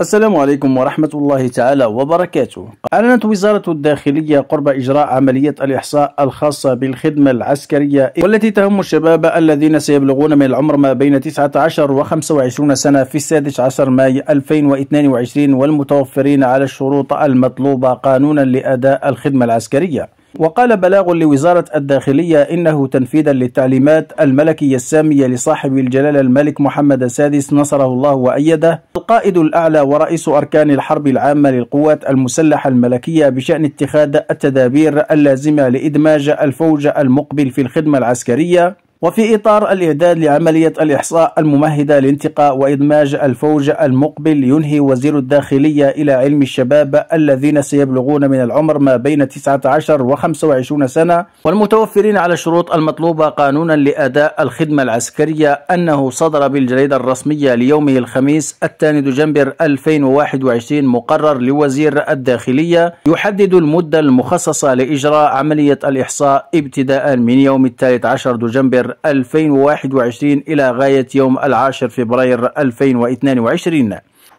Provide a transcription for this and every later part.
السلام عليكم ورحمة الله تعالى وبركاته أعلنت وزارة الداخلية قرب إجراء عملية الإحصاء الخاصة بالخدمة العسكرية والتي تهم الشباب الذين سيبلغون من العمر ما بين 19 و 25 سنة في 16 ماي 2022 والمتوفرين على الشروط المطلوبة قانونا لأداء الخدمة العسكرية وقال بلاغ لوزارة الداخلية إنه تنفيذا للتعليمات الملكية السامية لصاحب الجلالة الملك محمد السادس نصره الله وأيده القائد الأعلى ورئيس أركان الحرب العامة للقوات المسلحة الملكية بشأن اتخاذ التدابير اللازمة لإدماج الفوج المقبل في الخدمة العسكرية وفي إطار الإعداد لعملية الإحصاء الممهدة لانتقاء وإدماج الفوج المقبل ينهي وزير الداخلية إلى علم الشباب الذين سيبلغون من العمر ما بين 19 و 25 سنة والمتوفرين على الشروط المطلوبة قانونا لأداء الخدمة العسكرية أنه صدر بالجريدة الرسمية ليومه الخميس الثاني دجنبر 2021 مقرر لوزير الداخلية يحدد المدة المخصصة لإجراء عملية الإحصاء ابتداء من يوم الثالث عشر دجنبر فبراير 2021 إلى غاية يوم العاشر فبراير 2022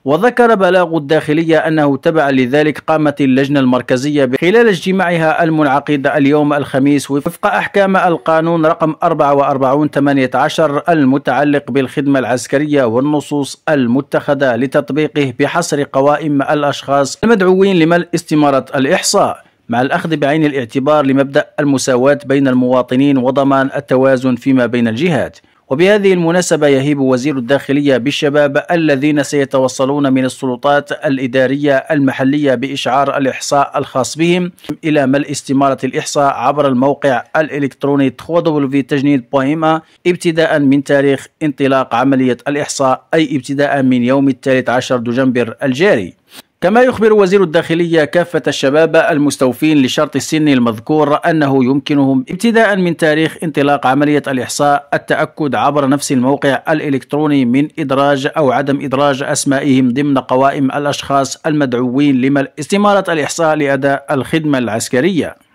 وذكر بلاغ الداخلية أنه تبعا لذلك قامت اللجنة المركزية خلال اجتماعها المنعقد اليوم الخميس وفق أحكام القانون رقم 44 18 المتعلق بالخدمة العسكرية والنصوص المتخذة لتطبيقه بحصر قوائم الأشخاص المدعوين لملء استمارة الإحصاء مع الأخذ بعين الاعتبار لمبدأ المساواة بين المواطنين وضمان التوازن فيما بين الجهات وبهذه المناسبة يهيب وزير الداخلية بالشباب الذين سيتوصلون من السلطات الإدارية المحلية بإشعار الإحصاء الخاص بهم إلى ملء استمارة الإحصاء عبر الموقع الإلكتروني www.تجنيد.ma ابتداء من تاريخ انطلاق عملية الإحصاء أي ابتداء من يوم الثالث عشر دجنبر الجاري كما يخبر وزير الداخلية كافة الشباب المستوفين لشرط السن المذكور أنه يمكنهم ابتداء من تاريخ انطلاق عملية الإحصاء التأكد عبر نفس الموقع الإلكتروني من إدراج أو عدم إدراج أسمائهم ضمن قوائم الأشخاص المدعوين لملء استمارة الإحصاء لأداء الخدمة العسكرية